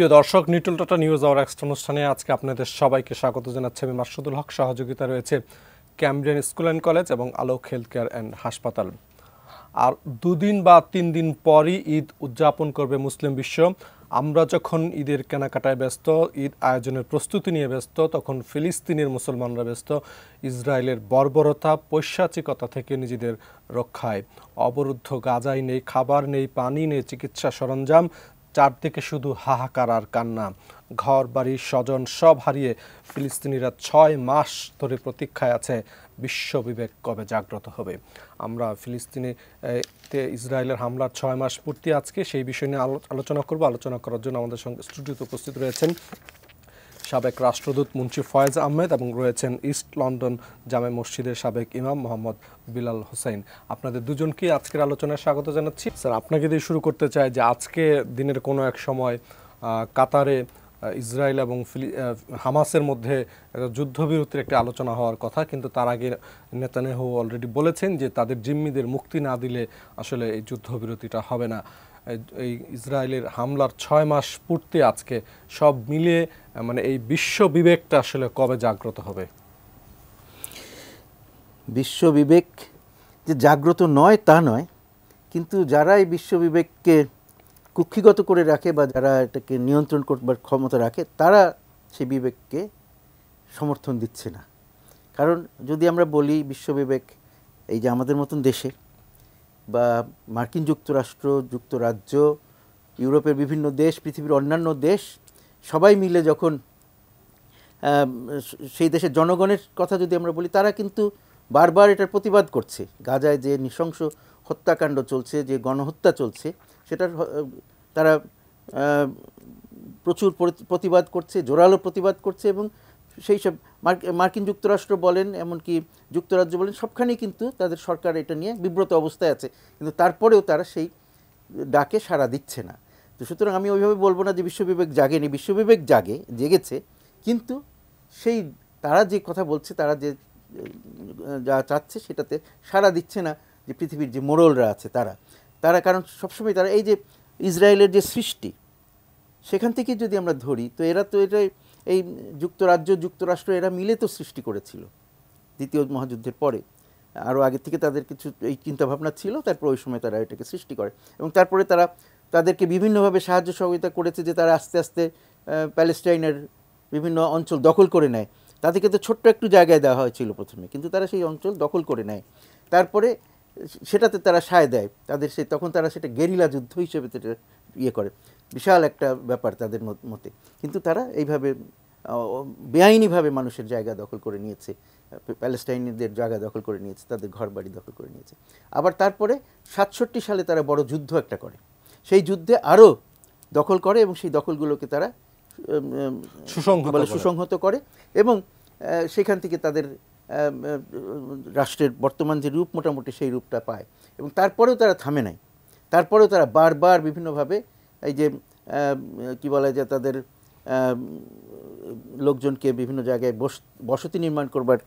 প্রিয় দর্শক Nitol Tata news hour extra অনুষ্ঠানে আজকে আপনাদের সবাইকে স্বাগত জানাচ্ছি আমি মাসুদুল হক সহযোগিতা রয়েছে ক্যামব্রিয়ান স্কুল অ্যান্ড কলেজ এবং আলোক হেলথ কেয়ার অ্যান্ড হাসপাতাল আর দুদিন বা তিন দিন পরই ঈদ উদযাপন করবে মুসলিম বিশ্ব আমরা যখন ঈদের কেনাকাটায় ব্যস্ত ঈদ আয়োজনের প্রস্তুতি নিয়ে ব্যস্ত তখন ফিলিস্তিনের মুসলমানরা ব্যস্ত ইসরায়েলের বর্বরতা পৈশাচিকতা থেকে নিজেদের রক্ষায় অবরুদ্ধ গাজাই নেই খাবার নেই পানি নেই চিকিৎসা সরঞ্জাম চারদিকে শুধু হাহাকার আর কান্না ঘর বাড়ি স্বজন সব হারিয়ে ফিলিস্তিনিরা ছয় মাস ধরে প্রতীক্ষায় আছে বিবেক কবে জাগ্রত হবে আমরা ফিলিস্তিনে ইসরায়েলের হামলার ছয় মাস পূর্তি আজকে সেই বিষয় নিয়ে আলোচনা করব আলোচনা করার জন্য আমাদের সঙ্গে স্টুডিওতে উপস্থিত রয়েছেন সাবেক রাষ্ট্রদূত মুন্সি ফয়েজ আহমেদ এবং রয়েছেন ইস্ট লন্ডন জামে মসজিদের সাবেক ইমাম মোহাম্মদ বিলাল হোসেন আপনাদের দুজনকে আজকের আলোচনায় স্বাগত জানাচ্ছি স্যার আপনাকে দিয়ে শুরু করতে চাই যে আজকে দিনের কোনো এক সময় কাতারে ইসরায়েল এবং হামাসের মধ্যে যুদ্ধবিরতির একটি আলোচনা হওয়ার কথা কিন্তু তার আগে নেতানেহ অলরেডি বলেছেন যে তাদের জিম্মিদের মুক্তি না দিলে আসলে এই যুদ্ধবিরতিটা হবে না এই ইসরায়েলের হামলার ছয় মাস পূর্তি আজকে সব মিলিয়ে মানে এই বিশ্ব বিবেকটা আসলে কবে জাগ্রত হবে বিশ্ব বিবেক যে জাগ্রত নয় তা নয় কিন্তু যারা এই বিশ্ব বিবেককে কুক্ষিগত করে রাখে বা যারা এটাকে নিয়ন্ত্রণ করবার ক্ষমতা রাখে তারা সেই বিবেককে সমর্থন দিচ্ছে না কারণ যদি আমরা বলি বিশ্ব বিবেক এই যে আমাদের মতন দেশে বা মার্কিন যুক্তরাষ্ট্র যুক্তরাজ্য ইউরোপের বিভিন্ন দেশ পৃথিবীর অন্যান্য দেশ সবাই মিলে যখন সেই দেশের জনগণের কথা যদি আমরা বলি তারা কিন্তু বারবার এটার প্রতিবাদ করছে গাজায় যে নৃশংস হত্যাকাণ্ড চলছে যে গণহত্যা চলছে সেটার তারা প্রচুর প্রতিবাদ করছে জোরালো প্রতিবাদ করছে এবং সেই সব মার্কিন যুক্তরাষ্ট্র বলেন এমনকি যুক্তরাজ্য বলেন সবখানেই কিন্তু তাদের সরকার এটা নিয়ে বিব্রত অবস্থায় আছে কিন্তু তারপরেও তারা সেই ডাকে সাড়া দিচ্ছে না তো সুতরাং আমি ওইভাবে বলবো না যে বিশ্ববিবেক জাগেনি বিশ্ববিবেক জাগে জেগেছে কিন্তু সেই তারা যে কথা বলছে তারা যে যা চাচ্ছে সেটাতে সাড়া দিচ্ছে না যে পৃথিবীর যে মোরলরা আছে তারা তারা কারণ সবসময় তারা এই যে ইসরায়েলের যে সৃষ্টি সেখান থেকে যদি আমরা ধরি তো এরা তো এটাই এই যুক্তরাজ্য যুক্তরাষ্ট্র এরা মিলে তো সৃষ্টি করেছিল দ্বিতীয় মহাযুদ্ধের পরে আরও আগে থেকে তাদের কিছু এই চিন্তাভাবনা ছিল তারপর ওই সময় তারা এটাকে সৃষ্টি করে এবং তারপরে তারা তাদেরকে বিভিন্নভাবে সাহায্য সহযোগিতা করেছে যে তারা আস্তে আস্তে প্যালেস্টাইনের বিভিন্ন অঞ্চল দখল করে নেয় তাদেরকে তো ছোট্ট একটু জায়গায় দেওয়া হয়েছিল প্রথমে কিন্তু তারা সেই অঞ্চল দখল করে নেয় তারপরে সেটাতে তারা সায় দেয় তাদের সেই তখন তারা সেটা গেরিলা যুদ্ধ হিসেবে সেটা ইয়ে করে বিশাল একটা ব্যাপার তাদের মতে কিন্তু তারা এইভাবে বেআইনিভাবে মানুষের জায়গা দখল করে নিয়েছে প্যালেস্টাইনদের জায়গা দখল করে নিয়েছে তাদের ঘর বাড়ি দখল করে নিয়েছে আবার তারপরে সাতষট্টি সালে তারা বড় যুদ্ধ একটা করে সেই যুদ্ধে আরও দখল করে এবং সেই দখলগুলোকে তারা বলে সুসংহত করে এবং সেখান থেকে তাদের রাষ্ট্রের বর্তমান যে রূপ মোটামুটি সেই রূপটা পায় এবং তারপরেও তারা থামে নাই তারপরেও তারা বারবার বিভিন্নভাবে এই যে কি বলা যায় তাদের লোকজনকে বিভিন্ন জায়গায় বস বসতি নির্মাণ করবার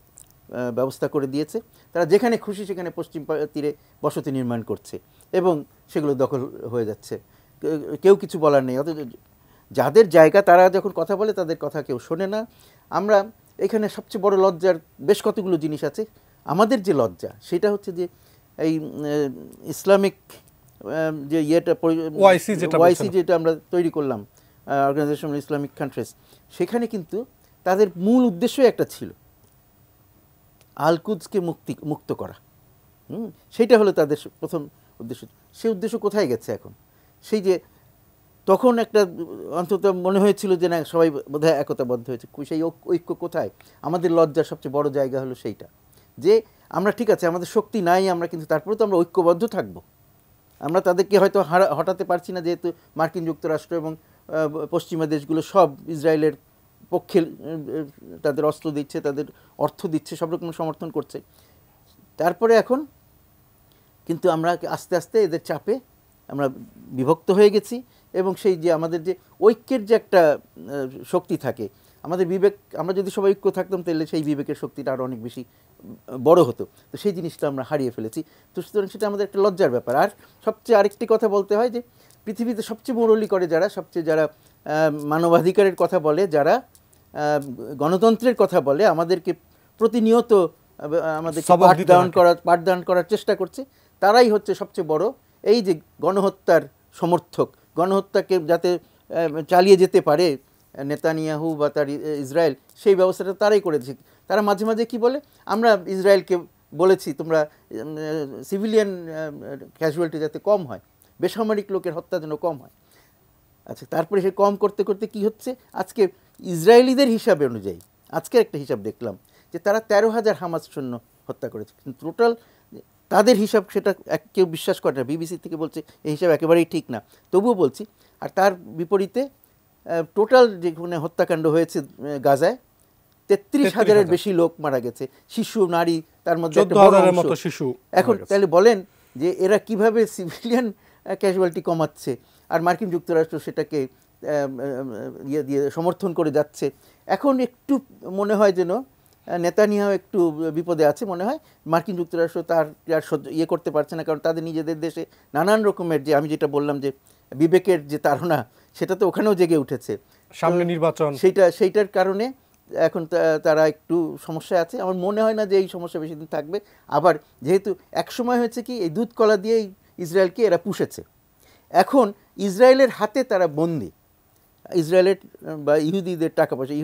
ব্যবস্থা করে দিয়েছে তারা যেখানে খুশি সেখানে পশ্চিম তীরে বসতি নির্মাণ করছে এবং সেগুলো দখল হয়ে যাচ্ছে কেউ কিছু বলার নেই অথচ যাদের জায়গা তারা যখন কথা বলে তাদের কথা কেউ শোনে না আমরা এখানে সবচেয়ে বড় লজ্জার বেশ কতগুলো জিনিস আছে আমাদের যে লজ্জা সেটা হচ্ছে যে এই ইসলামিক যে ইয়েটা ওয়াইসি যেটা আমরা তৈরি করলাম অর্গানাইজেশন ইসলামিক কান্ট্রিজ সেখানে কিন্তু তাদের মূল উদ্দেশ্যই একটা ছিল আলকুজকে মুক্তি মুক্ত করা হুম সেটা হলো তাদের প্রথম উদ্দেশ্য সেই উদ্দেশ্য কোথায় গেছে এখন সেই যে তখন একটা অন্তত মনে হয়েছিল যে না সবাই বোধহয় একতাবদ্ধ হয়েছে সেই ঐক্য কোথায় আমাদের লজ্জার সবচেয়ে বড় জায়গা হলো সেইটা যে আমরা ঠিক আছে আমাদের শক্তি নাই আমরা কিন্তু তারপরে তো আমরা ঐক্যবদ্ধ থাকবো আমরা তাদেরকে হয়তো হারা হটাতে পারছি না যেহেতু মার্কিন যুক্তরাষ্ট্র এবং পশ্চিমা দেশগুলো সব ইসরায়েলের পক্ষে তাদের অস্ত্র দিচ্ছে তাদের অর্থ দিচ্ছে সব রকম সমর্থন করছে তারপরে এখন কিন্তু আমরা আস্তে আস্তে এদের চাপে আমরা বিভক্ত হয়ে গেছি এবং সেই যে আমাদের যে ঐক্যের যে একটা শক্তি থাকে আমাদের বিবেক আমরা যদি সবাই ঐক্য থাকতাম তাহলে সেই বিবেকের শক্তিটা আরও অনেক বেশি বড় হতো তো সেই জিনিসটা আমরা হারিয়ে ফেলেছি তো সুতরাং সেটা আমাদের একটা লজ্জার ব্যাপার আর সবচেয়ে আরেকটি কথা বলতে হয় যে পৃথিবীতে সবচেয়ে মুরলি করে যারা সবচেয়ে যারা মানবাধিকারের কথা বলে যারা গণতন্ত্রের কথা বলে আমাদেরকে প্রতিনিয়ত আমাদের পাঠদান করার পাঠদান করার চেষ্টা করছে তারাই হচ্ছে সবচেয়ে বড় এই যে গণহত্যার সমর্থক গণহত্যাকে যাতে চালিয়ে যেতে পারে নেতানিয়াহু বা তার ইসরায়েল সেই ব্যবস্থাটা তারাই করেছে তারা মাঝে মাঝে কি বলে আমরা ইসরায়েলকে বলেছি তোমরা সিভিলিয়ান ক্যাজুয়ালিটি যাতে কম হয় বেসামরিক লোকের হত্যা যেন কম হয় আচ্ছা তারপরে সে কম করতে করতে কি হচ্ছে আজকে ইসরায়েলিদের হিসাবে অনুযায়ী আজকের একটা হিসাব দেখলাম যে তারা তেরো হাজার হামাজ সৈন্য হত্যা করেছে কিন্তু টোটাল তাদের হিসাব সেটা এক কেউ বিশ্বাস করে না বিবিসি থেকে বলছে এই হিসাব একেবারেই ঠিক না তবুও বলছি আর তার বিপরীতে টোটাল যেখানে হত্যাকাণ্ড হয়েছে গাজায় তেত্রিশ হাজারের বেশি লোক মারা গেছে শিশু নারী তার মধ্যে শিশু এখন তাহলে বলেন যে এরা কিভাবে সিভিলিয়ান ক্যাজুয়ালিটি কমাচ্ছে আর মার্কিন যুক্তরাষ্ট্র সেটাকে ইয়ে দিয়ে সমর্থন করে যাচ্ছে এখন একটু মনে হয় যেন নেতানিয়াও একটু বিপদে আছে মনে হয় মার্কিন যুক্তরাষ্ট্র তার আর ইয়ে করতে পারছে না কারণ তাদের নিজেদের দেশে নানান রকমের যে আমি যেটা বললাম যে বিবেকের যে তাড়না সেটা তো ওখানেও জেগে উঠেছে সামনে নির্বাচন সেইটা সেইটার কারণে এখন তারা একটু সমস্যা আছে আমার মনে হয় না যে এই সমস্যা বেশি দিন থাকবে আবার যেহেতু এক সময় হয়েছে কি এই দুধ কলা দিয়েই ইসরায়েলকে এরা পুষেছে এখন ইসরায়েলের হাতে তারা বন্দী ইসরায়েলের বা ইহুদিদের টাকা পয়সা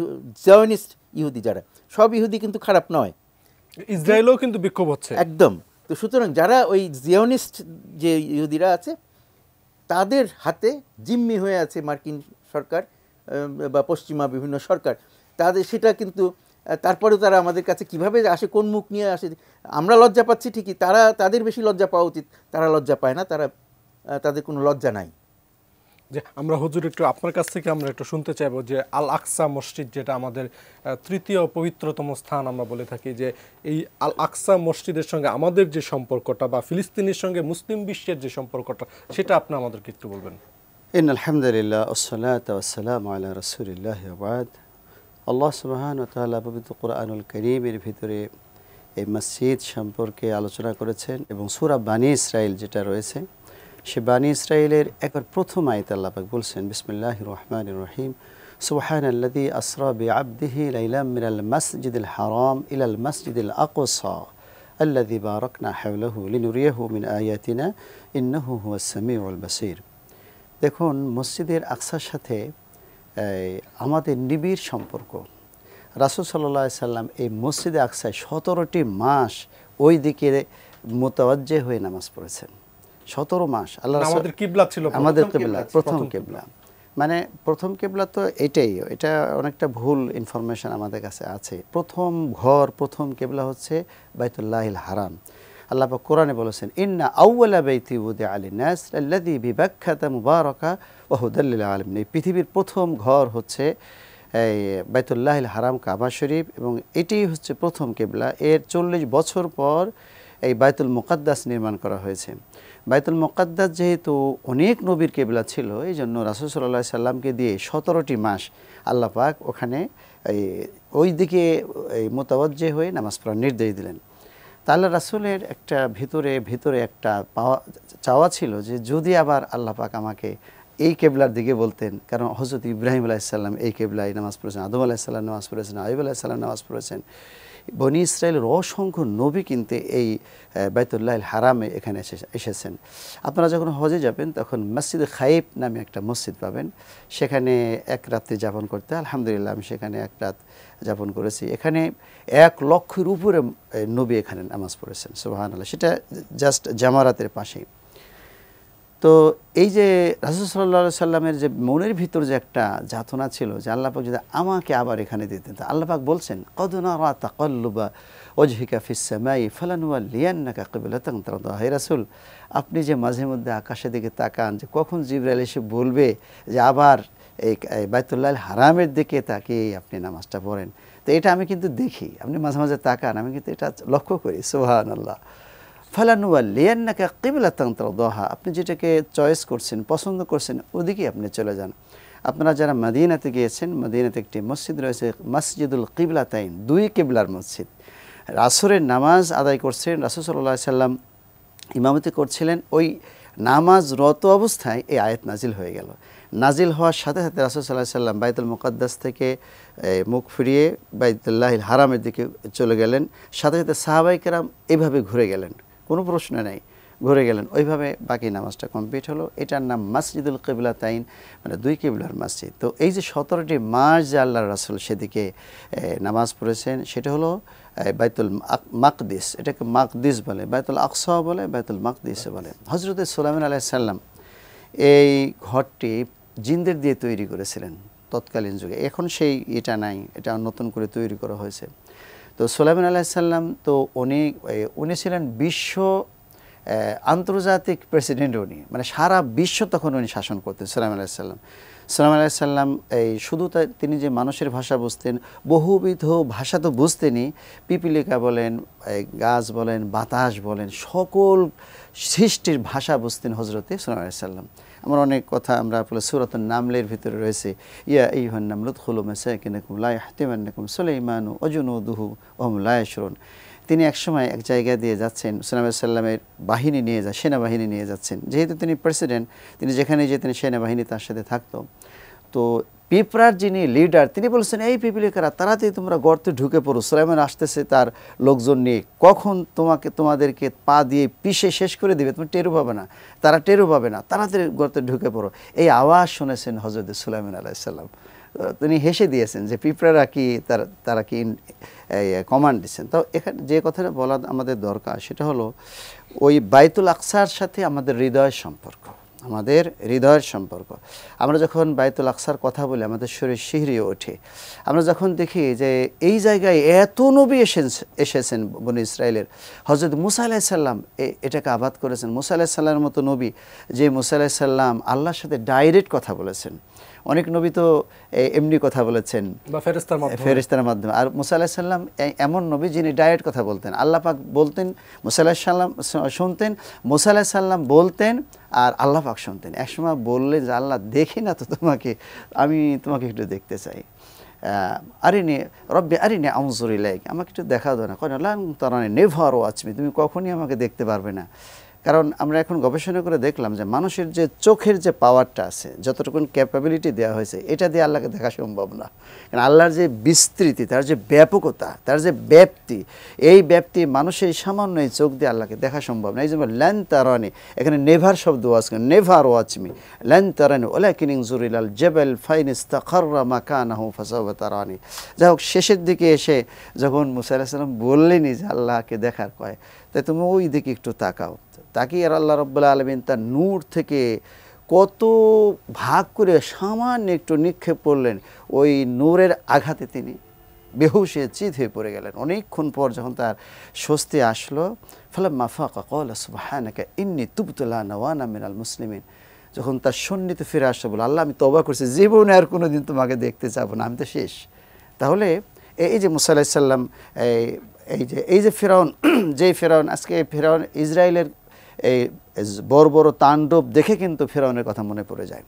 জয়নিস্ট ইহুদি যারা সব ইহুদি কিন্তু খারাপ নয় ইসরায়েলেও কিন্তু বিক্ষোভ হচ্ছে একদম তো সুতরাং যারা ওই জিওনিস্ট যে ইহুদিরা আছে তাদের হাতে জিম্মি হয়ে আছে মার্কিন সরকার বা পশ্চিমা বিভিন্ন সরকার তাদের সেটা কিন্তু তারপরে তারা আমাদের কাছে কিভাবে আসে কোন মুখ নিয়ে আসে আমরা লজ্জা পাচ্ছি ঠিকই তারা তাদের বেশি লজ্জা পাওয়া উচিত তারা লজ্জা পায় না তারা তাদের কোনো লজ্জা নাই যে আমরা হুজুর একটু আপনার কাছ থেকে আমরা একটু শুনতে চাইব যে আল আকসা মসজিদ যেটা আমাদের তৃতীয় পবিত্রতম স্থান আমরা বলে থাকি যে এই আল আকসা মসজিদের সঙ্গে আমাদের যে সম্পর্কটা বা ফিলিস্তিনের সঙ্গে মুসলিম বিশ্বের যে সম্পর্কটা সেটা আপনি আমাদেরকে একটু বলবেন ইন আলহামদুলিল্লাহ ওসলাতাম আল্লাহ রসুলিল্লাহ আবাদ আল্লাহ সুবাহান তাল্লাহ পবিত্র কোরআনুল করিমের ভিতরে এই মসজিদ সম্পর্কে আলোচনা করেছেন এবং সুরা বানী ইসরায়েল যেটা রয়েছে সে বানি ইসরায়েলের একবার প্রথম আয়ত আল্লাপাক বলছেন বিসমুল্লাহ রহমান রহিম সুহান আল্লাদি আসরা বি আবদিহি লাইলাম মিরাল মসজিদুল হারাম ইলাল মসজিদুল আকোস আল্লাদি রকনা হেউলহু লিনুরিয়াহু মিন আয়াতিনা হু হুয়া উল বাসির দেখুন মসজিদের আকসার সাথে আমাদের নিবিড় সম্পর্ক রাসুল সাল্লাহ সাল্লাম এই মসজিদে আকসায় সতেরোটি মাস ওই দিকে মোতাবজ্জে হয়ে নামাজ পড়েছেন সতেরো মাস আল্লাহ মানে আমাদের কিবলা ছিল আমাদের কেবলা প্রথম কেবলা মানে প্রথম কেবলা তো এটাই এটা অনেকটা ভুল ইনফরমেশন আমাদের কাছে আছে প্রথম ঘর প্রথম কেবলা হচ্ছে বাইতুল্লাহিল হারাম আল্লাহ কোরআনে বলেছেন ইন্না আউ্লা বেতি উদে আলী নাসি বিবাখ্যাত মুবারকা ওহুদাল্লিল আলম এই পৃথিবীর প্রথম ঘর হচ্ছে এই বাইতুল্লাহিল হারাম কাবা শরীফ এবং এটি হচ্ছে প্রথম কেবলা এর চল্লিশ বছর পর এই বায়তুল মোকাদ্দাস নির্মাণ করা হয়েছে বায়তুল মোকাদ্দাস যেহেতু অনেক নবীর কেবলা ছিল এই জন্য রাসুল সাল্লাহ সাল্লামকে দিয়ে সতেরোটি মাস আল্লাহ পাক ওখানে এই ওই দিকে এই মোতাবজ্জে হয়ে নামাজ পড়ার নির্দেশ দিলেন তাহলে রাসুলের একটা ভিতরে ভিতরে একটা পাওয়া চাওয়া ছিল যে যদি আবার আল্লাহ পাক আমাকে এই কেবলার দিকে বলতেন কারণ হজরত ইব্রাহিম আলাহিসাল্লাম এই কেবলায় নামাজ পড়েছেন আদম আলাইসাল্লাম নামাজ পড়েছেন আইব আলাইসাল্লাম নামাজ পড়েছেন বনি ইসরায়েলের অসংখ্য নবী কিন্তু এই বাইতুল্লাহ হারামে এখানে এসেছেন আপনারা যখন হজে যাবেন তখন মসজিদ খাইব নামে একটা মসজিদ পাবেন সেখানে এক রাত্রি যাপন করতে আলহামদুলিল্লাহ আমি সেখানে এক রাত যাপন করেছি এখানে এক লক্ষের উপরে নবী এখানে নামাজ পড়েছেন সুবাহান আল্লাহ সেটা জাস্ট জামারাতের পাশেই তো এই যে রাসুল সাল্লা সাল্লামের যে মনের ভিতর যে একটা যাতনা ছিল যে আল্লাপাক যদি আমাকে আবার এখানে দিতেন তা আল্লাপাক বলছেন কদনা তাকল্লুবা অজহিকা ফিসামাই ফালানুয়া লিয়ান্নাকা কবিলা তাংতরা হে রাসুল আপনি যে মাঝে মধ্যে আকাশের দিকে তাকান যে কখন জিবরাইল এসে বলবে যে আবার এই বায়তুল্লাহ হারামের দিকে তাকে আপনি নামাজটা পড়েন তো এটা আমি কিন্তু দেখি আপনি মাঝে মাঝে তাকান আমি কিন্তু এটা লক্ষ্য করি সুহান আল্লাহ ফালানুয়াল্লিয়ান্নাকে কিবলা তন্ত্রদহা আপনি যেটাকে চয়েস করছেন পছন্দ করছেন ওদিকে আপনি চলে যান আপনারা যারা মদিনাতে গিয়েছেন মদিনাতে একটি মসজিদ রয়েছে মসজিদুল কিবলা তাইন দুই কিবলার মসজিদ রাসুরের নামাজ আদায় করছেন রাসুল সাল্লাহ সাল্লাম ইমামতি করছিলেন ওই নামাজ রত অবস্থায় এই আয়াত নাজিল হয়ে গেল নাজিল হওয়ার সাথে সাথে রাসুল সাল্লাহ সাল্লাম বাইতুল মুকাদ্দাস থেকে মুখ ফিরিয়ে বাইতুল্লাহ হারামের দিকে চলে গেলেন সাথে সাথে সাহাবাইকেরাম এভাবে ঘুরে গেলেন কোনো প্রশ্ন নেই ঘুরে গেলেন ওইভাবে বাকি নামাজটা কমপ্লিট হলো এটার নাম মসজিদুল কেবলা তাইন মানে দুই কেবলার মসজিদ তো এই যে সতেরোটি মাস যে আল্লাহ রাসুল সেদিকে নামাজ পড়েছেন সেটা হলো বাইতুল মাকদিস এটাকে মাকদিস বলে বাইতুল আকসা বলে বাইতুল মাকদিস বলে আচ্ছা। হজরত সোলামিন সাল্লাম এই ঘরটি জিন্দের দিয়ে তৈরি করেছিলেন তৎকালীন যুগে এখন সেই এটা নাই এটা নতুন করে তৈরি করা হয়েছে তো সোলাইমান আলাহিসাল্লাম তো উনি উনি ছিলেন বিশ্ব আন্তর্জাতিক প্রেসিডেন্ট উনি মানে সারা বিশ্ব তখন উনি শাসন করতেন সোলাইমান আলাইসাল্লাম সালাম আলাইসাল্লাম এই শুধু তিনি যে মানুষের ভাষা বুঝতেন বহুবিধ ভাষা তো বুঝতেনই পিপিলিকা বলেন গাছ বলেন বাতাস বলেন সকল সৃষ্টির ভাষা বুঝতেন হজরতে সালাম আলাইসাল্লাম আমার অনেক কথা আমরা বলে সুরাতন নামলের ভিতরে রয়েছে ইয়া এই হন নামলুত খুলো মেসাইকিনকুম লাই হাতিমান্নকুম সুলাইমানু দুহু ওহম লায়শরুন তিনি একসময় এক জায়গা দিয়ে যাচ্ছেন সাল্লামের বাহিনী নিয়ে যা সেনাবাহিনী নিয়ে যাচ্ছেন যেহেতু তিনি প্রেসিডেন্ট তিনি যেখানে যেতেন সেনাবাহিনী তার সাথে থাকতো তো পিঁপড়ার যিনি লিডার তিনি বলছেন এই পিপিলিকারা তাড়াতাড়ি তোমরা গর্তে ঢুকে পড়ো সুলাইমান আসতেছে তার লোকজন নিয়ে কখন তোমাকে তোমাদেরকে পা দিয়ে পিষে শেষ করে দেবে তুমি টেরু পাবে না তারা টেরু পাবে না তাড়াতাড়ি গর্তে ঢুকে পড়ো এই আওয়াজ শুনেছেন হজরত সুলাইমান আলাইসাল্লাম তিনি হেসে দিয়েছেন যে পিঁপড়ারা কি তার তারা কি কমান্ড দিচ্ছেন তো এখানে যে কথাটা বলা আমাদের দরকার সেটা হলো ওই বাইতুল আকসার সাথে আমাদের হৃদয়ের সম্পর্ক আমাদের হৃদয়ের সম্পর্ক আমরা যখন বায়তুল আকসার কথা বলি আমাদের শরীর শিহরিয়ে ওঠে আমরা যখন দেখি যে এই জায়গায় এত নবী এসে এসেছেন বন ইসরায়েলের হজরত মুসা সাল্লাম এটাকে আবাদ করেছেন মুসা সাল্লামের মতো নবী যে মুসা সাল্লাম আল্লাহর সাথে ডাইরেক্ট কথা বলেছেন অনেক নবী তো এমনি কথা বলেছেন ফেরিস্তার মাধ্যমে আর মুসা সাল্লাম এমন নবী যিনি ডাইরেক্ট কথা বলতেন আল্লাহ পাক বলতেন মুসা সাল্লাম শুনতেন মুসা সাল্লাম বলতেন আর আল্লাহ পাক শুনতেন একসময় বললে যে আল্লাহ দেখি না তো তোমাকে আমি তোমাকে একটু দেখতে চাই আরে নে রব্বে নে আমজুরি লাইক আমাকে একটু দেখা দাও না কেন আল্লাহ তারা নেভারও আছমি তুমি কখনই আমাকে দেখতে পারবে না কারণ আমরা এখন গবেষণা করে দেখলাম যে মানুষের যে চোখের যে পাওয়ারটা আছে যতটুকুন ক্যাপাবিলিটি দেওয়া হয়েছে এটা দিয়ে আল্লাহকে দেখা সম্ভব না কারণ আল্লাহর যে বিস্তৃতি তার যে ব্যাপকতা তার যে ব্যাপ্তি এই ব্যাপ্তি মানুষের সামান্য এই চোখ দিয়ে আল্লাহকে দেখা সম্ভব না এই জন্য ল্যান তারানি এখানে নেভার শব্দ আছে নেভার ওয়াচমি ল্যান তারানি ওলা কিনিং জুরিলাল জেবেল ফাইনিস তাকাররা মাকানাহু তারানি যাই হোক শেষের দিকে এসে যখন মুসা আলাহিসাল্লাম বললেনই যে আল্লাহকে দেখার কয় তাই তুমি ওই দিকে একটু তাকাও তাকিয়ে আর আল্লাহ রব্বুল্লা আলমিন তার নূর থেকে কত ভাগ করে সামান্য একটু নিক্ষেপ করলেন ওই নূরের আঘাতে তিনি বেহুশে চিত হয়ে পড়ে গেলেন অনেকক্ষণ পর যখন তার স্বস্তি আসলো ফলে মাফা কল সুবাহানাকা ইন্নি তুবতুল্লা নওয়ানা মিনাল মুসলিমিন যখন তার সন্নিতে ফিরে আসলো বলে আল্লাহ আমি তবা করছি জীবনে আর কোনো দিন তোমাকে দেখতে যাবো না আমি তো শেষ তাহলে এই যে মুসাল্লাহ সাল্লাম এই যে এই যে ফেরাউন যেই ফেরাউন আজকে ফেরাউন ইসরায়েলের এই বড় বড় তাণ্ডব দেখে কিন্তু ফেরাউনের কথা মনে পড়ে যায়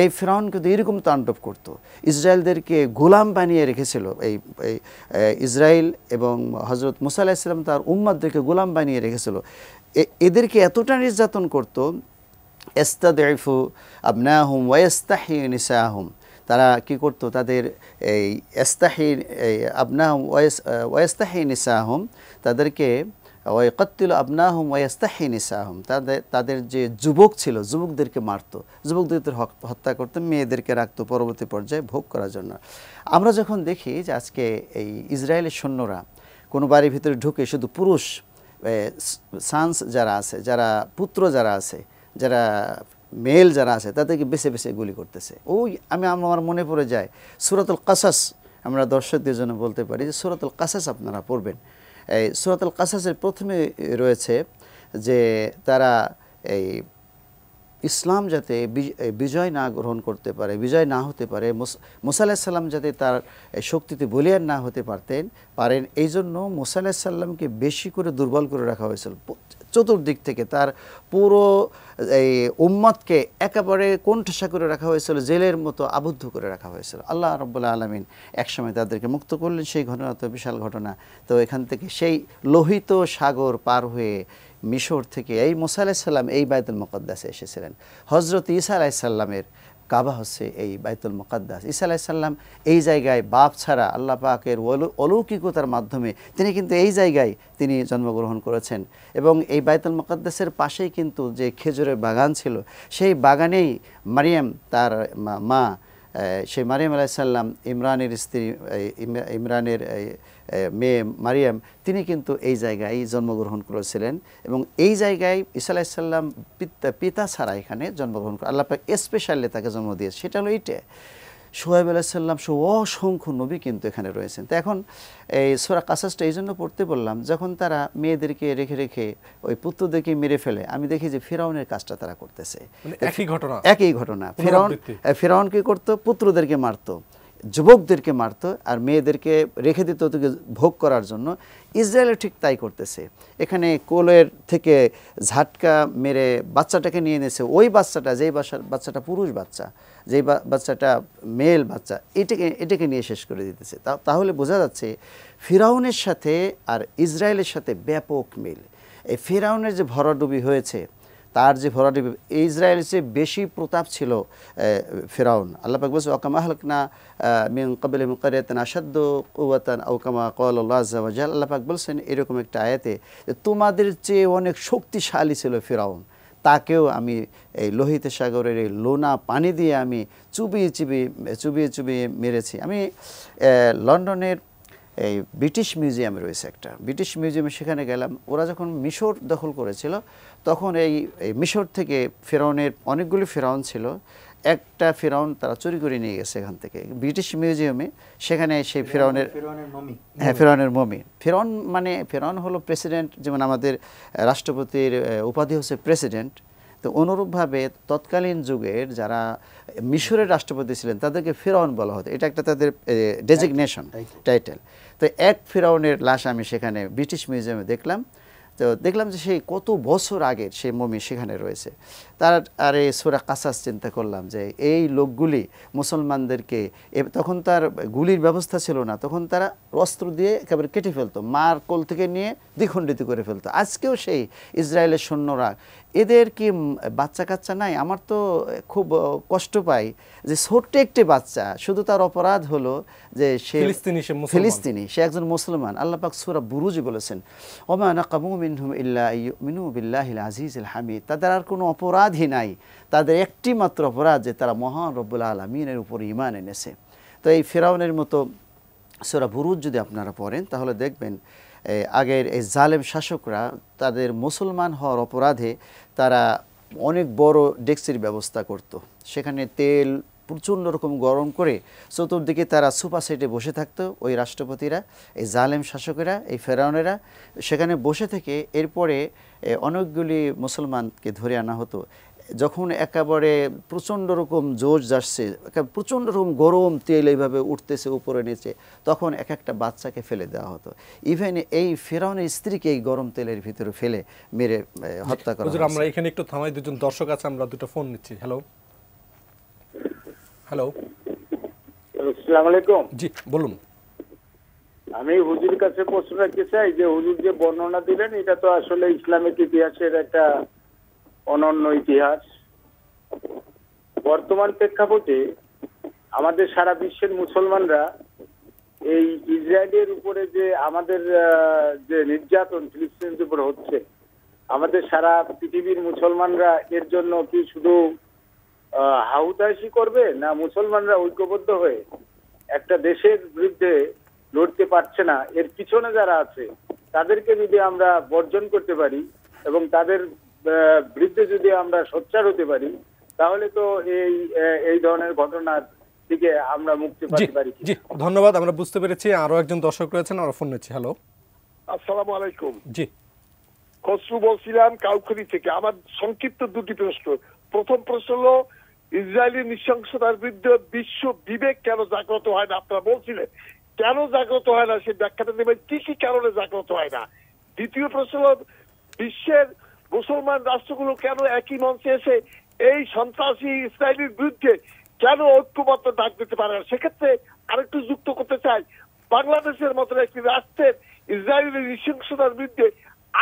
এই ফেরাউন কিন্তু এরকম তাণ্ডব করত ইসরায়েলদেরকে গোলাম বানিয়ে রেখেছিল এই ইসরায়েল এবং হজরত মুসা ইসলাম তার উম্মাদদেরকে গোলাম বানিয়ে রেখেছিল এদেরকে এতটা নির্যাতন করত এস্তাদেফু আবনাহুম ওয়েস্তাহি নিসাহুম তারা কি করত তাদের এই এস্তাহির এই আবনা ওয়েস ওয়েস্তাহি নিসাহম তাদেরকে ওয়াইকাত্তুল আবনাহম ওয়াইস্তাহি নিসাহম তাদের তাদের যে যুবক ছিল যুবকদেরকে মারত যুবকদের হত্যা করত মেয়েদেরকে রাখত পরবর্তী পর্যায়ে ভোগ করার জন্য আমরা যখন দেখি যে আজকে এই ইসরায়েলের সৈন্যরা কোনো বাড়ির ভিতরে ঢুকে শুধু পুরুষ সান্স যারা আছে যারা পুত্র যারা আছে যারা মেল যারা আছে তাদেরকে বেছে বেছে গুলি করতেছে ওই আমি আমার মনে পড়ে যায় সুরাতুল কাসাস আমরা দর্শকদের জন্য বলতে পারি যে সুরাতুল কাসাস আপনারা পড়বেন এই সুরাতুল কাসাসের প্রথমে রয়েছে যে তারা এই ইসলাম যাতে বিজয় না গ্রহণ করতে পারে বিজয় না হতে পারে মুসাল্লাম যাতে তার শক্তিতে বলিয়ান না হতে পারতেন পারেন এই জন্য মুসাল্লাহ সাল্লামকে বেশি করে দুর্বল করে রাখা হয়েছিল চতুর্দিক থেকে তার পুরো এই উম্মতকে একেবারে কণ্ঠসা করে রাখা হয়েছিল জেলের মতো আবদ্ধ করে রাখা হয়েছিল আল্লাহ রব্বুল্লাহ আলমিন একসময় তাদেরকে মুক্ত করলেন সেই ঘটনা তো বিশাল ঘটনা তো এখান থেকে সেই লোহিত সাগর পার হয়ে মিশর থেকে এই মোসা আলাইসাল্লাম এই বায়তুল মোকদ্দাসে এসেছিলেন হজরত ইসা আলাইসাল্লামের কাবা হচ্ছে এই বাইতুল মোকাদ্দাস ইসা আলাইসাল্লাম এই জায়গায় বাপ ছাড়া আল্লাহ পাকের অলৌকিকতার মাধ্যমে তিনি কিন্তু এই জায়গায় তিনি জন্মগ্রহণ করেছেন এবং এই বাইতুল মোকাদ্দাসের পাশেই কিন্তু যে খেজুরের বাগান ছিল সেই বাগানেই মারিয়াম তার মা সেই মারিয়াম আলাইসাল্লাম ইমরানের স্ত্রী ইমরানের মেয়ে মারিয়াম তিনি কিন্তু এই জায়গায় জন্মগ্রহণ করেছিলেন এবং এই জায়গায় ইসা আলাইসাল্লাম পিতা পিতা ছাড়া এখানে জন্মগ্রহণ করে আল্লাহ স্পেশালি তাকে জন্ম দিয়েছে সেটা হলো এইটা সোহেব আলাহিসাল্লাম সহ অসংখ্য নবী কিন্তু এখানে রয়েছেন তো এখন এই সোরা কাসাসটা এই জন্য পড়তে বললাম যখন তারা মেয়েদেরকে রেখে রেখে ওই পুত্রদেরকে মেরে ফেলে আমি দেখি যে ফেরাউনের কাজটা তারা করতেছে মানে একই ঘটনা একই ঘটনা ফেরাউন ফেরাউন কি করতো পুত্রদেরকে মারতো যুবকদেরকে মারত আর মেয়েদেরকে রেখে দিত ওদেরকে ভোগ করার জন্য ইসরায়েলও ঠিক তাই করতেছে এখানে কোলের থেকে ঝাটকা মেরে বাচ্চাটাকে নিয়ে নিয়েছে ওই বাচ্চাটা যেই বাসার বাচ্চাটা পুরুষ বাচ্চা যেই বাচ্চাটা মেল বাচ্চা এটাকে এটাকে নিয়ে শেষ করে দিতেছে তাহলে বোঝা যাচ্ছে ফিরাউনের সাথে আর ইসরায়েলের সাথে ব্যাপক মিল এই ফিরাউনের যে ভরাডুবি হয়েছে তার যে ভরাটি ইসরায়েলের চেয়ে বেশি প্রতাপ ছিল ফেরাউন আল্লাহ পাক বলছে ওকামা হালকনা মিন কবিল মুকারিয়াতান আসাদ্দ কুয়াতান ওকামা কল আল্লাহ আল্লাহ পাক বলছেন এরকম একটা আয়াতে তোমাদের চেয়ে অনেক শক্তিশালী ছিল ফেরাউন তাকেও আমি এই লোহিত সাগরের এই লোনা পানি দিয়ে আমি চুবিয়ে চুবিয়ে চুবিয়ে চুবিয়ে মেরেছি আমি লন্ডনের এই ব্রিটিশ মিউজিয়াম রয়েছে একটা ব্রিটিশ মিউজিয়ামে সেখানে গেলাম ওরা যখন মিশর দখল করেছিল তখন এই মিশর থেকে ফেরাউনের অনেকগুলি ফেরাউন ছিল একটা ফেরাউন তারা চুরি করে নিয়ে গেছে এখান থেকে ব্রিটিশ মিউজিয়ামে সেখানে সেই ফেরাউনের হ্যাঁ ফেরাউনের মমি ফেরাউন মানে ফেরাউন হলো প্রেসিডেন্ট যেমন আমাদের রাষ্ট্রপতির উপাধি হচ্ছে প্রেসিডেন্ট তো অনুরূপভাবে তৎকালীন যুগের যারা মিশরের রাষ্ট্রপতি ছিলেন তাদেরকে ফেরাউন বলা হতো এটা একটা তাদের ডেজিগনেশন টাইটেল তো এক ফেরাউনের লাশ আমি সেখানে ব্রিটিশ মিউজিয়ামে দেখলাম তো দেখলাম যে সেই কত বছর আগের সেই মমি সেখানে রয়েছে তার আর এই সোরা কাসাস চিন্তা করলাম যে এই লোকগুলি মুসলমানদেরকে তখন তার গুলির ব্যবস্থা ছিল না তখন তারা অস্ত্র দিয়ে একেবারে কেটে ফেলতো মার কোল থেকে নিয়ে দ্বিখণ্ডিত করে ফেলতো আজকেও সেই ইসরায়েলের সৈন্যরা এদের কি বাচ্চা কাচ্চা নাই আমার তো খুব কষ্ট পাই যে ছোট্ট একটি বাচ্চা শুধু তার অপরাধ হলো যে সে ফিলিস্তিনি সে একজন মুসলমান আল্লাহ পাক সুরা বুরুজি বলেছেন ওমানা কামু মিনহুম ইল্লা মিনু বিল্লাহিল আজিজুল হামিদ তাদের আর কোনো অপরাধই নাই তাদের একটি মাত্র অপরাধ যে তারা মহান রব্বুল আলমিনের উপর ইমান এনেছে তো এই ফেরাউনের মতো সুরা বুরুজ যদি আপনারা পড়েন তাহলে দেখবেন আগের এই জালেম শাসকরা তাদের মুসলমান হওয়ার অপরাধে তারা অনেক বড় ডেক্সির ব্যবস্থা করত। সেখানে তেল প্রচণ্ড রকম গরম করে চতুর্দিকে তারা সুপার সেটে বসে থাকতো ওই রাষ্ট্রপতিরা এই জালেম শাসকেরা এই ফেরাউনেরা সেখানে বসে থেকে এরপরে অনেকগুলি মুসলমানকে ধরে আনা হতো যখন একেবারে প্রচণ্ড রকম জোজ আসছে প্রচণ্ড রকম গরম তেল এইভাবে উঠতেছে উপরে নিচে তখন এক একটা বাচ্চাকে ফেলে দেওয়া হতো ইভেন এই ফেরাউনের স্ত্রীকে এই গরম তেলের ভিতরে ফেলে মেরে হত্যা করা আমরা এখানে একটু থামাই দুজন দর্শক আছে আমরা দুটো ফোন নিচ্ছি হ্যালো হ্যালো আসসালামু আলাইকুম জি বলুন আমি হুজুর কাছে প্রশ্ন রাখতে চাই যে হুজুর যে বর্ণনা দিলেন এটা তো আসলে ইসলামিক ইতিহাসের একটা অনন্য ইতিহাস বর্তমান প্রেক্ষাপটে আমাদের সারা বিশ্বের মুসলমানরা এই ইসরায়েলের উপরে যে আমাদের যে নির্যাতন ফিলিস্তিনের উপরে হচ্ছে আমাদের সারা পৃথিবীর মুসলমানরা এর জন্য কি শুধু হাউতাশি করবে না মুসলমানরা ঐক্যবদ্ধ হয়ে একটা দেশের বিরুদ্ধে লড়তে পারছে না এর পিছনে যারা আছে তাদেরকে যদি আমরা বর্জন করতে পারি এবং তাদের বিরুদ্ধে যদি আমরা সোচ্চার হতে পারি তাহলে তো এই এই ধরনের ঘটনার থেকে আমরা মুক্তি পেতে পারি জি ধন্যবাদ আমরা বুঝতে পেরেছি আরো একজন দর্শক রয়েছেন আমরা ফোন নিচ্ছি হ্যালো আসসালামু আলাইকুম জি খসরু বলছিলাম কাউখানি থেকে আমার সংক্ষিপ্ত দুটি প্রশ্ন প্রথম প্রশ্ন হলো ইসরায়েলি নৃশংসতার বিরুদ্ধে বিশ্ব বিবেক কেন জাগ্রত হয় না আপনারা বলছিলেন কেন জাগ্রত হয় না সে ব্যাখ্যাটা দেবেন কি কি কারণে জাগ্রত হয় না দ্বিতীয় প্রশ্ন বিশ্বের মুসলমান রাষ্ট্রগুলো কেন একই মঞ্চে এসে এই সন্ত্রাসী ইসরায়েলের বিরুদ্ধে কেন ঐক্যবদ্ধ ডাক দিতে পারে না সেক্ষেত্রে আরেকটু যুক্ত করতে চাই বাংলাদেশের মতো একটি রাষ্ট্রের ইসরায়েলের নৃশংসতার বিরুদ্ধে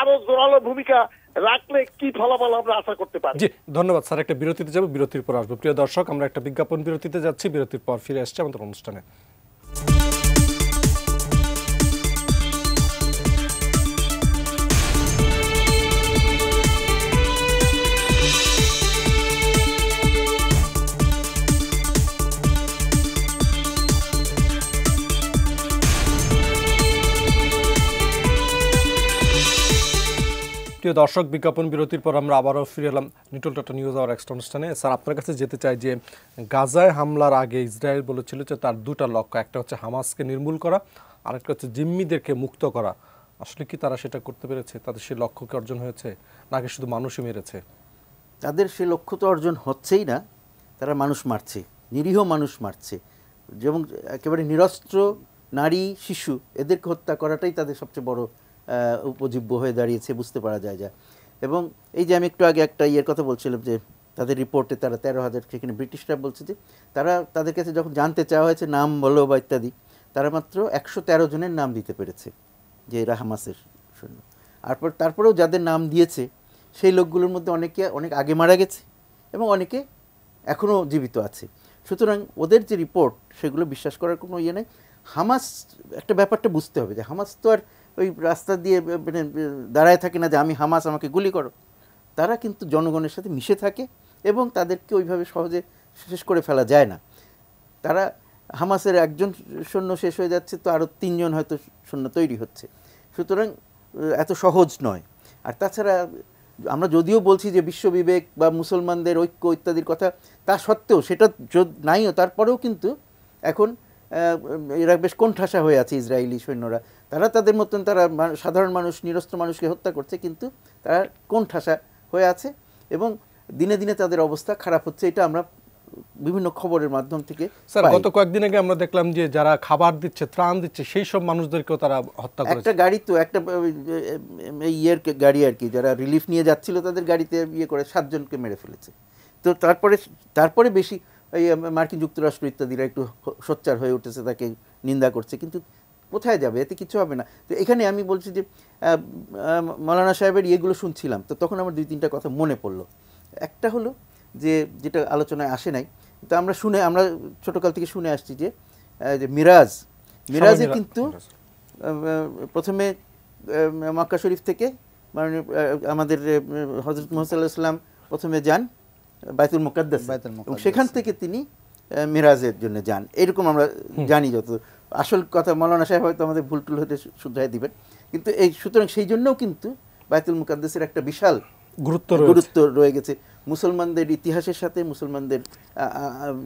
আরো জোরালো ভূমিকা রাখলে কি ফলাফল আমরা আশা করতে পারি জি ধন্যবাদ স্যার একটা বিরতিতে যাবো বিরতির পর আসবো প্রিয় দর্শক আমরা একটা বিজ্ঞাপন বিরতিতে যাচ্ছি বিরতির পর ফিরে আসছি আমাদের অনুষ্ঠানে প্রিয় দর্শক বিজ্ঞাপন বিরতির পর আমরা আবারও ফিরে এলাম Nitol Tata news hour extra অনুষ্ঠানে স্যার আপনার কাছে যেতে চাই যে গাজায় হামলার আগে ইসরায়েল বলেছিল যে তার দুটা লক্ষ্য একটা হচ্ছে হামাসকে নির্মূল করা আর একটা হচ্ছে জিম্মিদেরকে মুক্ত করা আসলে কি তারা সেটা করতে পেরেছে তাদের সেই লক্ষ্যকে অর্জন হয়েছে নাকি শুধু মানুষই মেরেছে তাদের সে লক্ষ্য তো অর্জন হচ্ছেই না তারা মানুষ মারছে নিরীহ মানুষ মারছে যেমন একেবারে নিরস্ত্র নারী শিশু এদেরকে হত্যা করাটাই তাদের সবচেয়ে বড় উপজীব্য হয়ে দাঁড়িয়েছে বুঝতে পারা যায় যা এবং এই যে আমি একটু আগে একটা ইয়ের কথা বলছিলাম যে তাদের রিপোর্টে তারা তেরো হাজার সেখানে ব্রিটিশরা বলছে যে তারা তাদের কাছে যখন জানতে চাওয়া হয়েছে নাম বলো বা ইত্যাদি তারা মাত্র একশো তেরো জনের নাম দিতে পেরেছে যে রাহামাসের সৈন্য তারপর তারপরেও যাদের নাম দিয়েছে সেই লোকগুলোর মধ্যে অনেকে অনেক আগে মারা গেছে এবং অনেকে এখনও জীবিত আছে সুতরাং ওদের যে রিপোর্ট সেগুলো বিশ্বাস করার কোনো ইয়ে নেই হামাস একটা ব্যাপারটা বুঝতে হবে যে হামাস তো আর ওই রাস্তা দিয়ে মানে দাঁড়ায় থাকে না যে আমি হামাস আমাকে গুলি করো তারা কিন্তু জনগণের সাথে মিশে থাকে এবং তাদেরকে ওইভাবে সহজে শেষ করে ফেলা যায় না তারা হামাসের একজন সৈন্য শেষ হয়ে যাচ্ছে তো আরও তিনজন হয়তো সৈন্য তৈরি হচ্ছে সুতরাং এত সহজ নয় আর তাছাড়া আমরা যদিও বলছি যে বিশ্ববিবেক বা মুসলমানদের ঐক্য ইত্যাদির কথা তা সত্ত্বেও সেটা নাইও তারপরেও কিন্তু এখন এরা বেশ কণ্ঠাসা হয়ে আছে ইসরায়েলি সৈন্যরা তারা তাদের মতন তারা সাধারণ মানুষ নিরস্ত্র মানুষকে হত্যা করছে কিন্তু তারা কণ্ঠাসা হয়ে আছে এবং দিনে দিনে তাদের অবস্থা খারাপ হচ্ছে এটা আমরা বিভিন্ন খবরের মাধ্যম থেকে স্যার গত কয়েকদিন আগে আমরা দেখলাম যে যারা খাবার দিচ্ছে ত্রাণ দিচ্ছে সেই সব মানুষদেরকেও তারা হত্যা করেছে একটা গাড়ি তো একটা ইয়ের গাড়ি আর কি যারা রিলিফ নিয়ে যাচ্ছিল তাদের গাড়িতে ইয়ে করে সাতজনকে মেরে ফেলেছে তো তারপরে তারপরে বেশি এই মার্কিন যুক্তরাষ্ট্র ইত্যাদিরা একটু সোচ্চার হয়ে উঠেছে তাকে নিন্দা করছে কিন্তু কোথায় যাবে এতে কিছু হবে না তো এখানে আমি বলছি যে মৌলানা সাহেবের ইয়েগুলো শুনছিলাম তো তখন আমার দুই তিনটা কথা মনে পড়লো একটা হলো যে যেটা আলোচনায় আসে নাই তো আমরা শুনে আমরা ছোটোকাল থেকে শুনে আসছি যে মিরাজ মিরাজে কিন্তু প্রথমে মক্কা শরীফ থেকে আমাদের হজরত মোহাম্মদ সাল্লাহ ইসলাম প্রথমে যান বাইতুল মুকাদ্দাস এবং সেখান থেকে তিনি মিরাজের জন্য যান এরকম আমরা জানি যত আসল কথা মৌলানা সাহেব হয়তো আমাদের ভুল টুল হতে শুধরাই দিবেন কিন্তু এই সুতরাং সেই জন্যও কিন্তু বাইতুল মুকাদ্দাসের একটা বিশাল গুরুত্ব গুরুত্ব রয়ে গেছে মুসলমানদের ইতিহাসের সাথে মুসলমানদের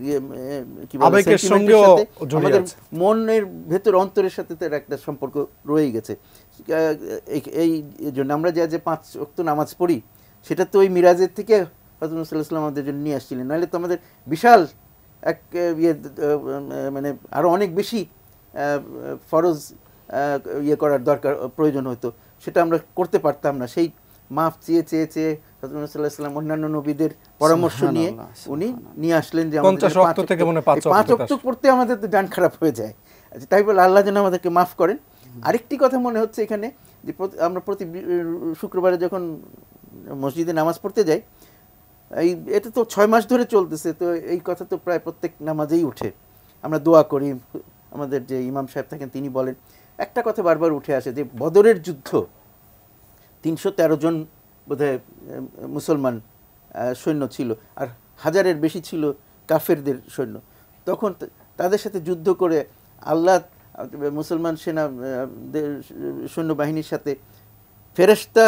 ইয়ে, মনের ভেতর অন্তরের সাথে তার একটা সম্পর্ক রয়ে গেছে এই জন্য আমরা যা যে পাঁচ অক্ত নামাজ পড়ি সেটা তো ওই মিরাজের থেকে হজরত মুসাল্লাহাম আমাদের জন্য নিয়ে আসছিলেন নাহলে তো আমাদের বিশাল এক ইয়ে মানে আরও অনেক বেশি ফরজ ইয়ে করার দরকার প্রয়োজন হতো সেটা আমরা করতে পারতাম না সেই মাফ চেয়ে চেয়ে চেয়ে হজরতাম অন্যান্য নবীদের পরামর্শ নিয়ে উনি নিয়ে আসলেন যে পাঁচ অক্ত পড়তে আমাদের তো ডান খারাপ হয়ে যায় আচ্ছা তাই বলে আল্লাহ যেন আমাদেরকে মাফ করেন আরেকটি কথা মনে হচ্ছে এখানে যে আমরা প্রতি শুক্রবারে যখন মসজিদে নামাজ পড়তে যাই এই এটা তো ছয় মাস ধরে চলতেছে তো এই কথা তো প্রায় প্রত্যেক নামাজেই উঠে আমরা দোয়া করি আমাদের যে ইমাম সাহেব থাকেন তিনি বলেন একটা কথা বারবার উঠে আসে যে বদরের যুদ্ধ তিনশো তেরো জন বোধ মুসলমান সৈন্য ছিল আর হাজারের বেশি ছিল কাফেরদের সৈন্য তখন তাদের সাথে যুদ্ধ করে আল্লাহ মুসলমান সেনা সৈন্যবাহিনীর সাথে ফেরেস্তা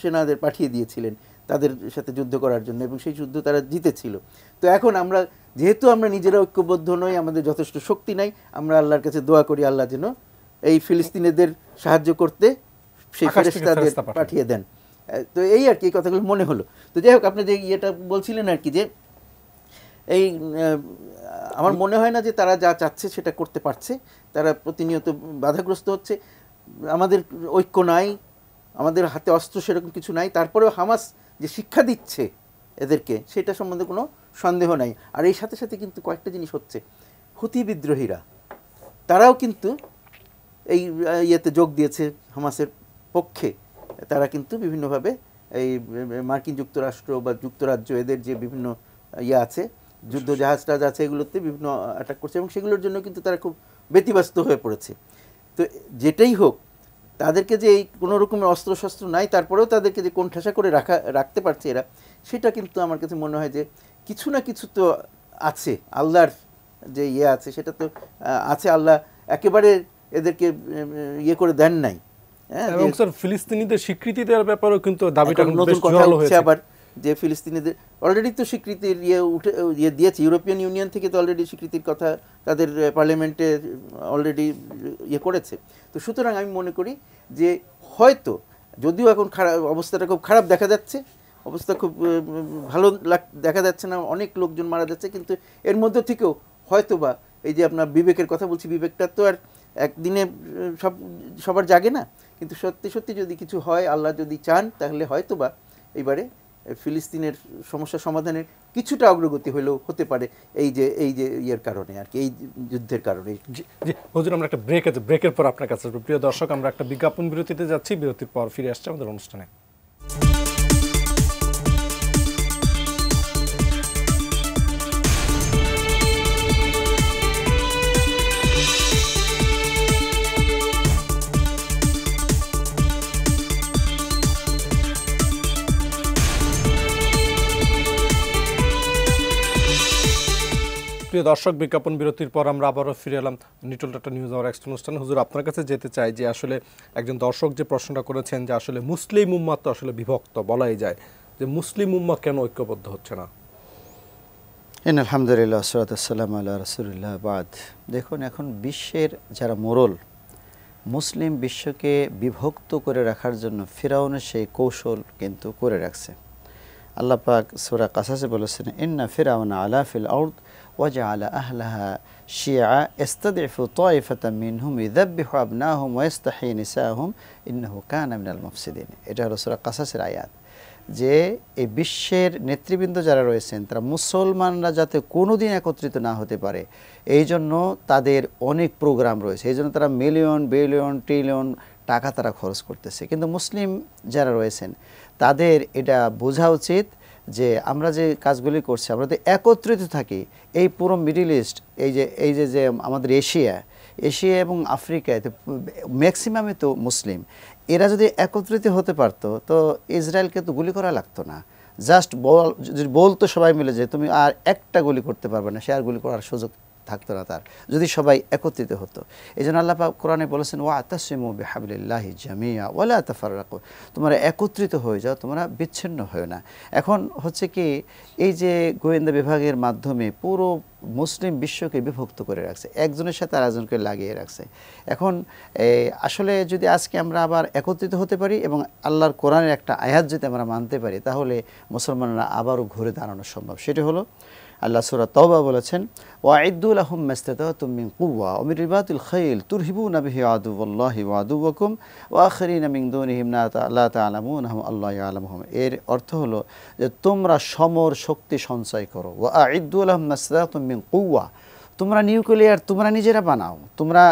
সেনাদের পাঠিয়ে দিয়েছিলেন তাদের সাথে যুদ্ধ করার জন্য এবং সেই যুদ্ধ তারা জিতেছিল তো এখন আমরা যেহেতু আমরা নিজেরা ঐক্যবদ্ধ নই আমাদের যথেষ্ট শক্তি নাই আমরা আল্লাহর কাছে দোয়া করি আল্লাহ যেন এই ফিলিস্তিনিদের সাহায্য করতে সেই ফেরেস্তাদের পাঠিয়ে দেন তো এই আর কি এই কথাগুলো মনে হলো তো যাই হোক আপনি যে ইয়েটা বলছিলেন আর কি যে এই আমার মনে হয় না যে তারা যা চাচ্ছে সেটা করতে পারছে তারা প্রতিনিয়ত বাধাগ্রস্ত হচ্ছে আমাদের ঐক্য নাই আমাদের হাতে অস্ত্র সেরকম কিছু নাই তারপরেও হামাস যে শিক্ষা দিচ্ছে এদেরকে সেটা সম্বন্ধে কোনো সন্দেহ নাই আর এই সাথে সাথে কিন্তু কয়েকটা জিনিস হচ্ছে হুতি বিদ্রোহীরা তারাও কিন্তু এই ইয়েতে যোগ দিয়েছে হামাসের পক্ষে তারা কিন্তু বিভিন্নভাবে এই মার্কিন যুক্তরাষ্ট্র বা যুক্তরাজ্য এদের যে বিভিন্ন ইয়ে আছে যুদ্ধ জাহাজ টাজ আছে এগুলোতে বিভিন্ন অ্যাটাক করছে এবং সেগুলোর জন্য কিন্তু তারা খুব ব্যতিব্যস্ত হয়ে পড়েছে তো যেটাই হোক তাদেরকে যে এই কোনো রকমের অস্ত্রশস্ত্র নাই তারপরেও তাদেরকে যে কোন ঠেসা করে রাখা রাখতে পারছে এরা সেটা কিন্তু আমার কাছে মনে হয় যে কিছু না কিছু তো আছে আল্লাহর যে ইয়ে আছে সেটা তো আছে আল্লাহ একেবারে এদেরকে ইয়ে করে দেন নাই হ্যাঁ স্যার ফিলিস্তিনিদের স্বীকৃতি দেওয়ার ব্যাপারেও কিন্তু দাবিটা নতুন কথা হচ্ছে আবার যে ফিলিস্তিনিদের অলরেডি তো স্বীকৃতির ইয়ে উঠে ইয়ে দিয়েছে ইউরোপিয়ান ইউনিয়ন থেকে তো অলরেডি স্বীকৃতির কথা তাদের পার্লামেন্টে অলরেডি ইয়ে করেছে তো সুতরাং আমি মনে করি যে হয়তো যদিও এখন খারাপ অবস্থাটা খুব খারাপ দেখা যাচ্ছে অবস্থা খুব ভালো দেখা যাচ্ছে না অনেক লোকজন মারা যাচ্ছে কিন্তু এর মধ্যে থেকেও হয়তো বা এই যে আপনার বিবেকের কথা বলছি বিবেকটা তো আর একদিনে সব সবার জাগে না কিন্তু সত্যি সত্যি যদি কিছু হয় আল্লাহ যদি চান তাহলে হয়তো বা এবারে ফিলিস্তিনের সমস্যা সমাধানের কিছুটা অগ্রগতি হলেও হতে পারে এই যে এই যে ইয়ের কারণে আর কি এই যুদ্ধের কারণে হুজুর আমরা একটা ব্রেক আছে ব্রেকের পর আপনার কাছে প্রিয় দর্শক আমরা একটা বিজ্ঞাপন বিরতিতে যাচ্ছি বিরতির পর ফিরে আসছে আমাদের অনুষ্ঠানে প্রিয় দর্শক বিজ্ঞাপন বিরতির পর আমরা আবারও ফিরে এলাম নিটল টাটা নিউজ আমার এক্সট্রা অনুষ্ঠানে হুজুর আপনার কাছে যেতে চাই যে আসলে একজন দর্শক যে প্রশ্নটা করেছেন যে আসলে মুসলিম উম্মা তো আসলে বিভক্ত বলাই যায় যে মুসলিম উম্মা কেন ঐক্যবদ্ধ হচ্ছে না এন আলহামদুলিল্লাহ সরাতাম আল্লাহ রসুল্লাহ বাদ দেখুন এখন বিশ্বের যারা মোরল মুসলিম বিশ্বকে বিভক্ত করে রাখার জন্য ফেরাউনে সেই কৌশল কিন্তু করে রাখছে আল্লাপাক পাক সুরা কাসাসে বলেছেন ইন্না ফেরাউনা আলাফিল ফিল আউদ وجعل أهلها شيعا يستضعف طائفة منهم يذبح أبناهم ويستحي نساهم إنه كان من المفسدين এটা হলো সূরা কাসাসের আয়াত যে এই বিশ্বের নেতৃবৃন্দ যারা রয়েছেন তারা মুসলমানরা যাতে কোনো দিন একত্রিত না হতে পারে এই জন্য তাদের অনেক প্রোগ্রাম রয়েছে এই জন্য তারা মিলিয়ন বিলিয়ন ট্রিলিয়ন টাকা তারা খরচ করতেছে কিন্তু মুসলিম যারা রয়েছেন তাদের এটা বোঝা উচিত যে আমরা যে কাজগুলি করছি আমরা যদি একত্রিত থাকি এই পুরো মিডিল ইস্ট এই যে এই যে যে আমাদের এশিয়া এশিয়া এবং আফ্রিকায় তো ম্যাক্সিমামে তো মুসলিম এরা যদি একত্রিত হতে পারতো তো ইসরায়েলকে তো গুলি করা লাগতো না জাস্ট বল যদি বলতো সবাই মিলে যে তুমি আর একটা গুলি করতে পারবে না সে আর গুলি করার সুযোগ থাকতো না তার যদি সবাই একত্রিত হতো এই জন্য আল্লাহ কোরআনে বলেছেন ও আতাসিম বেহাবিল্লাহি জামিয়া ওলা আতাফার রাখো তোমরা একত্রিত হয়ে যাও তোমরা বিচ্ছিন্ন হয়ে না এখন হচ্ছে কি এই যে গোয়েন্দা বিভাগের মাধ্যমে পুরো মুসলিম বিশ্বকে বিভক্ত করে রাখছে একজনের সাথে আরেকজনকে লাগিয়ে রাখছে এখন আসলে যদি আজকে আমরা আবার একত্রিত হতে পারি এবং আল্লাহর কোরআনের একটা আয়াত যদি আমরা মানতে পারি তাহলে মুসলমানরা আবারও ঘুরে দাঁড়ানো সম্ভব সেটি হলো আল্লাহ সুরা তবা বলেছেন ওয়াঈদুল আহম মেস্তাতুমিন কুয়া অমির রিবাতুল খৈল তুরহিবু নবিহি ওয়া ওয়াদুবকুম ওয়াখরিন মিংদুনিহিম না আল্লাহ তালামুন আহম আল্লাহ আলমহম এর অর্থ হলো যে তোমরা সমর শক্তি সঞ্চয় করো ওয়া আইদুল আহম মেস্তাতুমিন কুয়া তোমরা নিউক্লিয়ার তোমরা নিজেরা বানাও তোমরা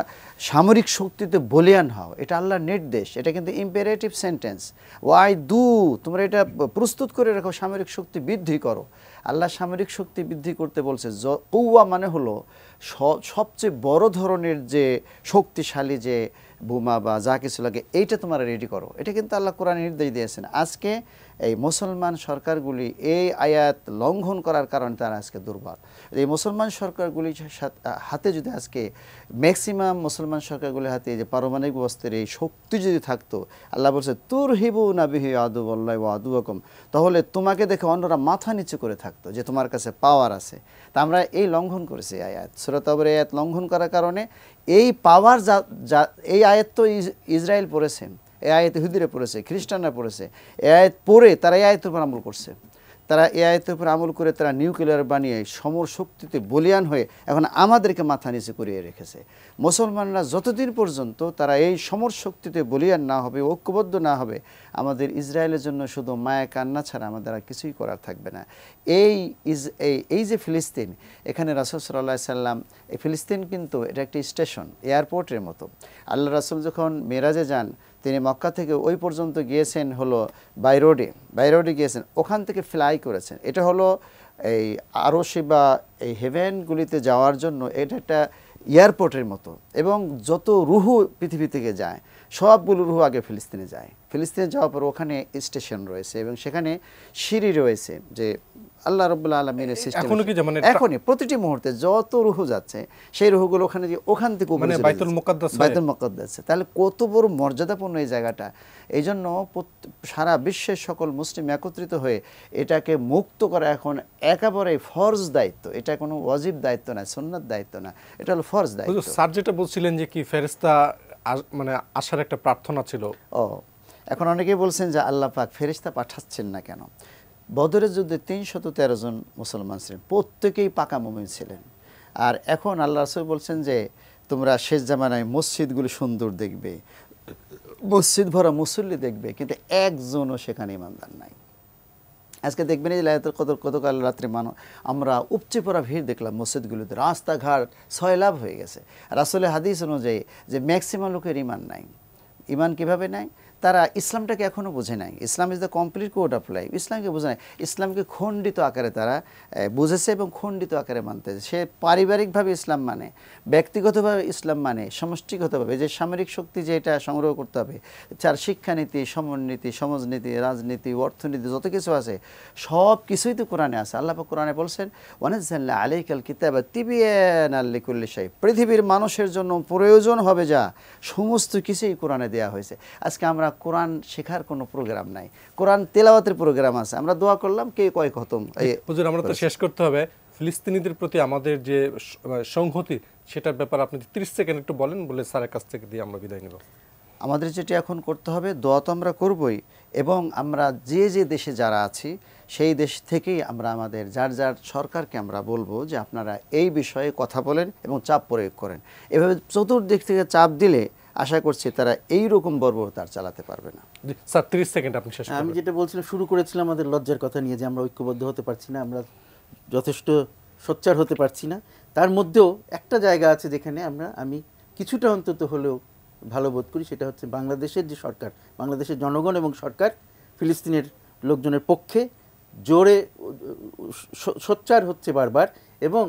সামরিক শক্তিতে বলিয়ান হও এটা আল্লাহর নির্দেশ এটা কিন্তু ইম্পেরেটিভ সেন্টেন্স ওয়াই দু তোমরা এটা প্রস্তুত করে রাখো সামরিক শক্তি বৃদ্ধি করো আল্লাহ সামরিক শক্তি বৃদ্ধি করতে বলছে কৌয়া মানে হলো সবচেয়ে বড় ধরনের যে শক্তিশালী যে বোমা বা যা কিছু লাগে এইটা তোমরা রেডি করো এটা কিন্তু আল্লাহ কোরআন নির্দেশ দিয়েছেন আজকে এই মুসলমান সরকারগুলি এই আয়াত লঙ্ঘন করার কারণে তারা আজকে দুর্বল এই মুসলমান সরকারগুলি হাতে যদি আজকে ম্যাক্সিমাম মুসলমান সরকারগুলির হাতে যে পারমাণবিক অস্ত্রের এই শক্তি যদি থাকতো আল্লাহ বলছে তোর হিবু নাবিহি আদু বল্লাহ ও আদু হকম তাহলে তোমাকে দেখে অন্যরা মাথা নিচু করে থাকতো যে তোমার কাছে পাওয়ার আছে তা আমরা এই লঙ্ঘন করেছি আয়াত এই আয়াত লঙ্ঘন করার কারণে এই পাওয়ার যা এই আয়াত তো ইসরায়েল পড়েছেন এ আয়াত হুদিরে পড়েছে খ্রিস্টানরা পড়েছে এ আয়াত পড়ে তারা এ আয়াতের উপর আমল করছে তারা এ আয়তের উপর আমল করে তারা নিউক্লিয়ার বানিয়ে সমর শক্তিতে বলিয়ান হয়ে এখন আমাদেরকে মাথা নিচে করিয়ে রেখেছে মুসলমানরা যতদিন পর্যন্ত তারা এই সমর শক্তিতে বলিয়ান না হবে ঐক্যবদ্ধ না হবে আমাদের ইসরায়েলের জন্য শুধু মায়া কান্না ছাড়া আমাদের আর কিছুই করার থাকবে না এই ইজ এই যে ফিলিস্তিন এখানে রাসুল সাল্লাহ সাল্লাম এই ফিলিস্তিন কিন্তু এটা একটি স্টেশন এয়ারপোর্টের মতো আল্লাহ রাসুল যখন মেরাজে যান তিনি মক্কা থেকে ওই পর্যন্ত গিয়েছেন হলো বাইরোডে বাইরোডে গিয়েছেন ওখান থেকে ফ্লাই করেছেন এটা হলো এই আরশি বা এই হেভেনগুলিতে যাওয়ার জন্য এটা একটা এয়ারপোর্টের মতো এবং যত রুহু পৃথিবী থেকে যায় সবগুলো রুহু আগে ফিলিস্তিনে যায় ফিলিস্তিনে যাওয়ার পর ওখানে স্টেশন রয়েছে এবং সেখানে সিঁড়ি রয়েছে যে আল্লাহ রবুল্লা আলমিনের সিস্টেম এখনই প্রতিটি মুহূর্তে যত রুহু যাচ্ছে সেই রুহুগুলো ওখানে যে ওখান থেকে মানে বাইতুল মুকদ্দাস বাইতুল তাহলে কত বড় মর্যাদাপূর্ণ এই জায়গাটা এই জন্য সারা বিশ্বের সকল মুসলিম একত্রিত হয়ে এটাকে মুক্ত করা এখন একেবারে ফরজ দায়িত্ব এটা কোনো ওয়াজিব দায়িত্ব না সন্ন্যত দায়িত্ব না এটা হলো ফরজ দায়িত্ব স্যার যেটা বলছিলেন যে কি ফেরেস্তা মানে আসার একটা প্রার্থনা ছিল ও এখন অনেকেই বলছেন যে আল্লাহ পাক ফেরিস্তা পাঠাচ্ছেন না কেন বদরের যুদ্ধে তিনশত তেরো জন মুসলমান ছিলেন প্রত্যেকেই পাকা মুমিন ছিলেন আর এখন আল্লাহ রসুল বলছেন যে তোমরা শেষ জামানায় মসজিদগুলো সুন্দর দেখবে মসজিদ ভরা মুসল্লি দেখবে কিন্তু একজনও সেখানে ইমানদার নাই আজকে দেখবেন এই লাইতের কত কতকাল রাত্রি মানো আমরা উপচে পড়া ভিড় দেখলাম মসজিদগুলোতে রাস্তাঘাট সয়লাভ হয়ে গেছে রাসুলের হাদিস অনুযায়ী যে ম্যাক্সিমাম লোকের ইমান নাই ইমান কিভাবে নেয় তারা ইসলামটাকে এখনও বোঝে নাই Islam is the complete code of life ইসলামকে বোঝে নাই ইসলামকে খণ্ডিত আকারে তারা বুঝেছে এবং খণ্ডিত আকারে মানতে সে পারিবারিকভাবে ইসলাম মানে ব্যক্তিগতভাবে ইসলাম মানে সমষ্টিগতভাবে যে সামরিক শক্তি যে এটা সংগ্রহ করতে হবে তার শিক্ষানীতি সমরনীতি সমাজনীতি রাজনীতি অর্থনীতি যত কিছু আছে সব কিছুই তো কোরআনে আছে আল্লাপা কোরআনে বলছেন ওয়ানাজ্লা আলাইকাল কিতাব তিবিয়ান আল্লিকুল্লি সাহেব পৃথিবীর মানুষের জন্য প্রয়োজন হবে যা সমস্ত কিছুই কোরআনে দেয়া হয়েছে আজকে আমরা কোরআন শেখার কোনো প্রোগ্রাম নাই কোরআন তেলাওয়াতের প্রোগ্রাম আছে আমরা দোয়া করলাম কে কয় খতম হুজুর আমরা তো শেষ করতে হবে ফিলিস্তিনিদের প্রতি আমাদের যে মানে সংহতি সেটার ব্যাপার আপনি তিরিশ সেকেন্ড একটু বলেন বলে স্যারের কাছ থেকে দিয়ে আমরা বিদায় নেব আমাদের যেটি এখন করতে হবে দোয়া তো আমরা করবই এবং আমরা যে যে দেশে যারা আছি সেই দেশ থেকেই আমরা আমাদের যার যার সরকারকে আমরা বলবো যে আপনারা এই বিষয়ে কথা বলেন এবং চাপ প্রয়োগ করেন এভাবে চতুর্দিক থেকে চাপ দিলে আশা করছি তারা এই রকম বর্বরতা আর চালাতে পারবে না স্যার 30 সেকেন্ড আপনি শেষ হ্যাঁ, আমি যেটা বলছিলাম শুরু করেছিলাম আমাদের লজ্জার কথা নিয়ে যে আমরা ঐক্যবদ্ধ হতে পারছি না আমরা যথেষ্ট সোচ্চার হতে পারছি না তার মধ্যেও একটা জায়গা আছে যেখানে আমরা আমি কিছুটা অন্তত হলেও ভালো বোধ করি সেটা হচ্ছে বাংলাদেশের যে সরকার বাংলাদেশের জনগণ এবং সরকার ফিলিস্তিনের লোকজনের পক্ষে জোরে সোচ্চার হচ্ছে বারবার এবং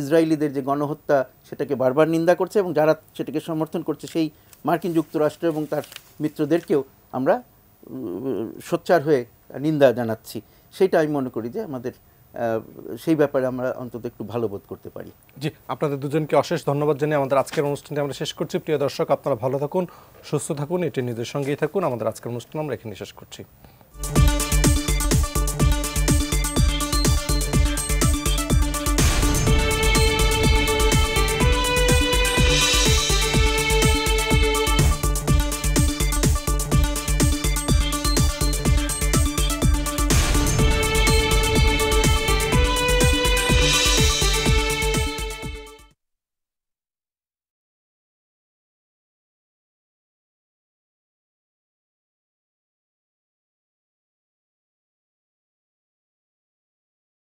ইসরায়েলিদের যে গণহত্যা সেটাকে বারবার নিন্দা করছে এবং যারা সেটাকে সমর্থন করছে সেই মার্কিন যুক্তরাষ্ট্র এবং তার মিত্রদেরকেও আমরা সোচ্চার হয়ে নিন্দা জানাচ্ছি সেইটা আমি মনে করি যে আমাদের সেই ব্যাপারে আমরা অন্তত একটু ভালো বোধ করতে পারি জি আপনাদের দুজনকে অশেষ ধন্যবাদ জানিয়ে আমাদের আজকের অনুষ্ঠানটি আমরা শেষ করছি প্রিয় দর্শক আপনারা ভালো থাকুন সুস্থ থাকুন এটি নিজের সঙ্গেই থাকুন আমাদের আজকের অনুষ্ঠান আমরা এখানে শেষ করছি